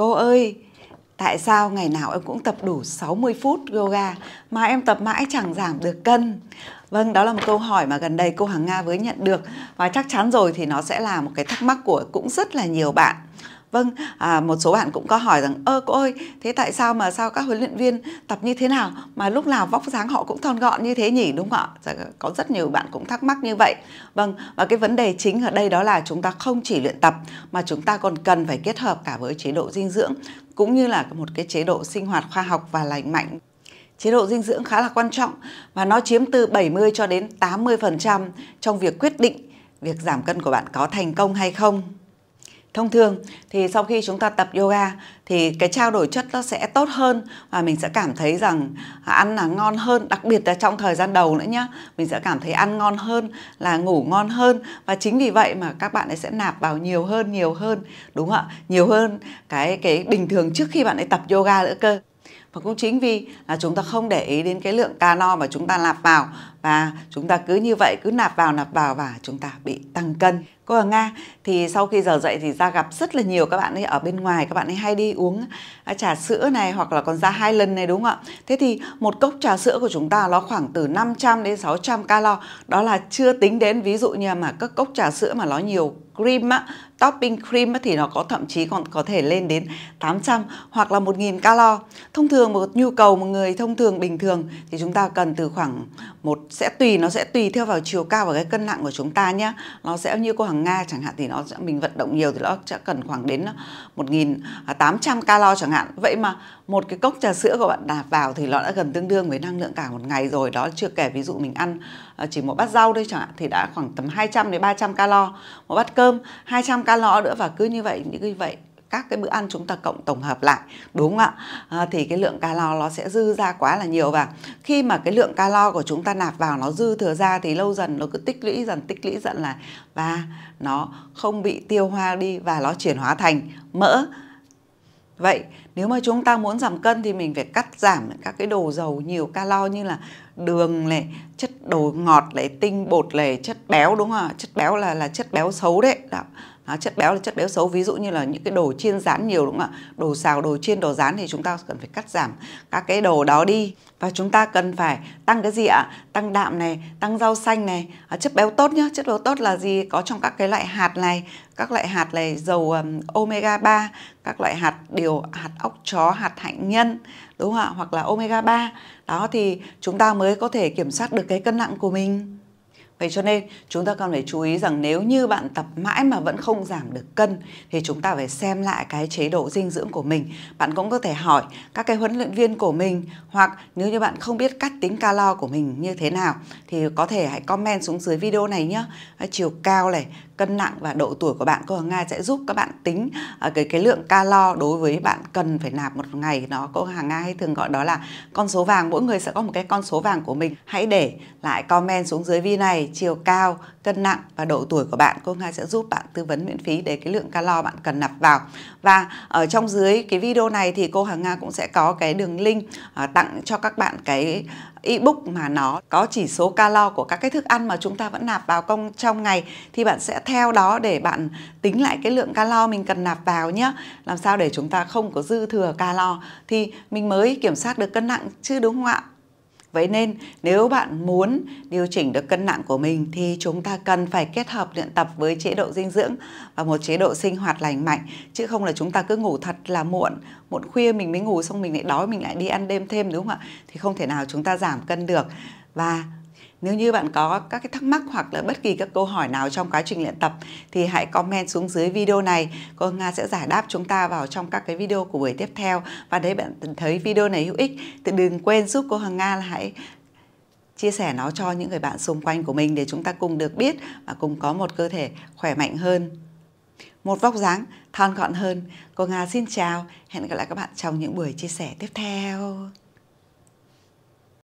Cô ơi, tại sao ngày nào em cũng tập đủ 60 phút yoga mà em tập mãi chẳng giảm được cân? Vâng, đó là một câu hỏi mà gần đây cô Hằng Nga mới nhận được và chắc chắn rồi thì nó sẽ là một cái thắc mắc của cũng rất là nhiều bạn vâng à, một số bạn cũng có hỏi rằng ơ cô ơi thế tại sao mà sao các huấn luyện viên tập như thế nào mà lúc nào vóc dáng họ cũng thon gọn như thế nhỉ đúng không ạ dạ, có rất nhiều bạn cũng thắc mắc như vậy vâng và cái vấn đề chính ở đây đó là chúng ta không chỉ luyện tập mà chúng ta còn cần phải kết hợp cả với chế độ dinh dưỡng cũng như là một cái chế độ sinh hoạt khoa học và lành mạnh chế độ dinh dưỡng khá là quan trọng và nó chiếm từ 70 cho đến 80% trong việc quyết định việc giảm cân của bạn có thành công hay không thông thường thì sau khi chúng ta tập yoga thì cái trao đổi chất nó sẽ tốt hơn và mình sẽ cảm thấy rằng à, ăn là ngon hơn đặc biệt là trong thời gian đầu nữa nhá mình sẽ cảm thấy ăn ngon hơn là ngủ ngon hơn và chính vì vậy mà các bạn ấy sẽ nạp vào nhiều hơn nhiều hơn đúng không ạ nhiều hơn cái cái bình thường trước khi bạn ấy tập yoga nữa cơ và cũng chính vì là chúng ta không để ý đến cái lượng calo mà chúng ta nạp vào và chúng ta cứ như vậy cứ nạp vào nạp vào và chúng ta bị tăng cân cô ở nga thì sau khi giờ dậy thì ra gặp rất là nhiều các bạn ấy ở bên ngoài các bạn ấy hay đi uống à, trà sữa này hoặc là còn ra hai lần này đúng không ạ thế thì một cốc trà sữa của chúng ta nó khoảng từ 500 đến 600 calo đó là chưa tính đến ví dụ như mà các cốc trà sữa mà nó nhiều cream á, topping cream á, thì nó có thậm chí còn có thể lên đến 800 hoặc là 1.000 calo. Thông thường một nhu cầu một người thông thường bình thường thì chúng ta cần từ khoảng 1 sẽ tùy nó sẽ tùy theo vào chiều cao và cái cân nặng của chúng ta nhé nó sẽ như cô hàng nga chẳng hạn thì nó sẽ mình vận động nhiều thì nó sẽ cần khoảng đến 1.800 ờ, à, calo chẳng hạn vậy mà một cái cốc trà sữa của bạn nạp vào thì nó đã gần tương đương với năng lượng cả một ngày rồi đó chưa kể ví dụ mình ăn ờ, chỉ một bát rau đây chẳng hạn thì đã khoảng tầm 200 đến 300 calo một bát cơm 200 calo nữa và cứ như vậy như vậy các cái bữa ăn chúng ta cộng tổng hợp lại đúng không ạ à, thì cái lượng calo nó sẽ dư ra quá là nhiều và khi mà cái lượng calo của chúng ta nạp vào nó dư thừa ra thì lâu dần nó cứ tích lũy dần tích lũy dần là và nó không bị tiêu hoa đi và nó chuyển hóa thành mỡ vậy nếu mà chúng ta muốn giảm cân thì mình phải cắt giảm các cái đồ dầu nhiều calo như là đường này chất đồ ngọt này tinh bột này chất béo đúng không ạ chất béo là là chất béo xấu đấy à, chất béo là chất béo xấu ví dụ như là những cái đồ chiên rán nhiều đúng không ạ đồ xào đồ chiên đồ rán thì chúng ta cần phải cắt giảm các cái đồ đó đi và chúng ta cần phải tăng cái gì ạ tăng đạm này tăng rau xanh này à, chất béo tốt nhá chất béo tốt là gì có trong các cái loại hạt này các loại hạt này dầu um, omega 3 các loại hạt điều hạt óc chó hạt hạnh nhân đúng không ạ hoặc là omega 3 đó thì chúng ta mới có thể kiểm soát được cái cân nặng của mình Vậy cho nên chúng ta cần phải chú ý rằng nếu như bạn tập mãi mà vẫn không giảm được cân thì chúng ta phải xem lại cái chế độ dinh dưỡng của mình. Bạn cũng có thể hỏi các cái huấn luyện viên của mình hoặc nếu như bạn không biết cách tính calo của mình như thế nào thì có thể hãy comment xuống dưới video này nhé. Chiều cao này, cân nặng và độ tuổi của bạn cô Hằng Nga sẽ giúp các bạn tính à, cái cái lượng calo đối với bạn cần phải nạp một ngày nó cô Hằng Nga hay thường gọi đó là con số vàng mỗi người sẽ có một cái con số vàng của mình hãy để lại comment xuống dưới video này chiều cao, cân nặng và độ tuổi của bạn, cô Nga sẽ giúp bạn tư vấn miễn phí để cái lượng calo bạn cần nạp vào. Và ở trong dưới cái video này thì cô Hà Nga cũng sẽ có cái đường link à, tặng cho các bạn cái ebook mà nó có chỉ số calo của các cái thức ăn mà chúng ta vẫn nạp vào công trong ngày thì bạn sẽ theo đó để bạn tính lại cái lượng calo mình cần nạp vào nhé làm sao để chúng ta không có dư thừa calo thì mình mới kiểm soát được cân nặng chứ đúng không ạ Vậy nên nếu bạn muốn điều chỉnh được cân nặng của mình thì chúng ta cần phải kết hợp luyện tập với chế độ dinh dưỡng và một chế độ sinh hoạt lành mạnh chứ không là chúng ta cứ ngủ thật là muộn, muộn khuya mình mới ngủ xong mình lại đói mình lại đi ăn đêm thêm đúng không ạ? Thì không thể nào chúng ta giảm cân được. Và nếu như bạn có các cái thắc mắc hoặc là bất kỳ các câu hỏi nào trong quá trình luyện tập thì hãy comment xuống dưới video này. Cô Hương Nga sẽ giải đáp chúng ta vào trong các cái video của buổi tiếp theo. Và đấy bạn thấy video này hữu ích thì đừng quên giúp cô Hằng Nga là hãy chia sẻ nó cho những người bạn xung quanh của mình để chúng ta cùng được biết và cùng có một cơ thể khỏe mạnh hơn. Một vóc dáng thon gọn hơn. Cô Nga xin chào, hẹn gặp lại các bạn trong những buổi chia sẻ tiếp theo.